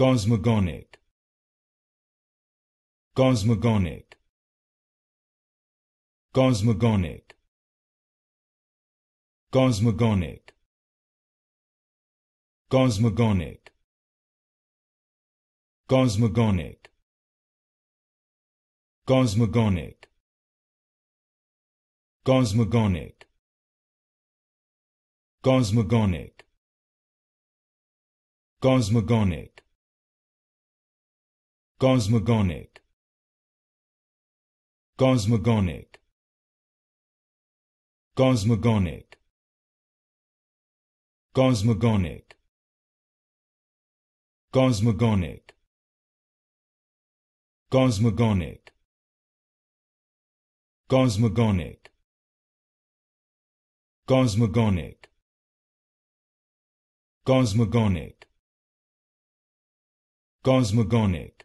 Cosmogonic. Cosmogonic. Cosmogonic. Cosmogonic. Cosmogonic. Cosmogonic. Cosmogonic. Cosmogonic. Cosmogonic. Cosmogonic. Cosmogonic. Cosmogonic. Cosmogonic. Cosmogonic. Cosmogonic. Cosmogonic. Cosmogonic. Cosmogonic. Cosmogonic. Cosmogonic.